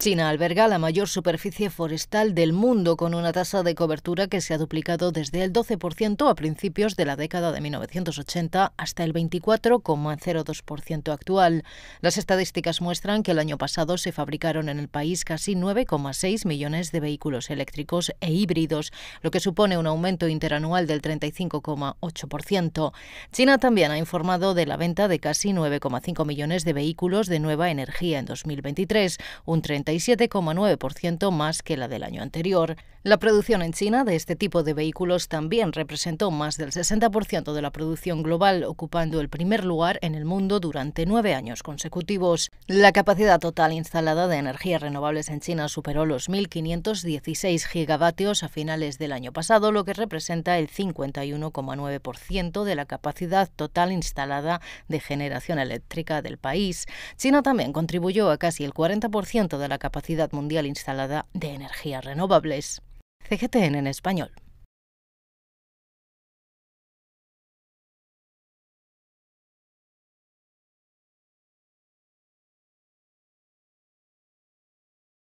China alberga la mayor superficie forestal del mundo, con una tasa de cobertura que se ha duplicado desde el 12% a principios de la década de 1980 hasta el 24,02% actual. Las estadísticas muestran que el año pasado se fabricaron en el país casi 9,6 millones de vehículos eléctricos e híbridos, lo que supone un aumento interanual del 35,8%. China también ha informado de la venta de casi 9,5 millones de vehículos de nueva energía en 2023, un 30 7,9% más que la del año anterior. La producción en China de este tipo de vehículos también representó más del 60% de la producción global, ocupando el primer lugar en el mundo durante nueve años consecutivos. La capacidad total instalada de energías renovables en China superó los 1.516 gigavatios a finales del año pasado, lo que representa el 51,9% de la capacidad total instalada de generación eléctrica del país. China también contribuyó a casi el 40% de la capacidad mundial instalada de energías renovables. CGTN en español.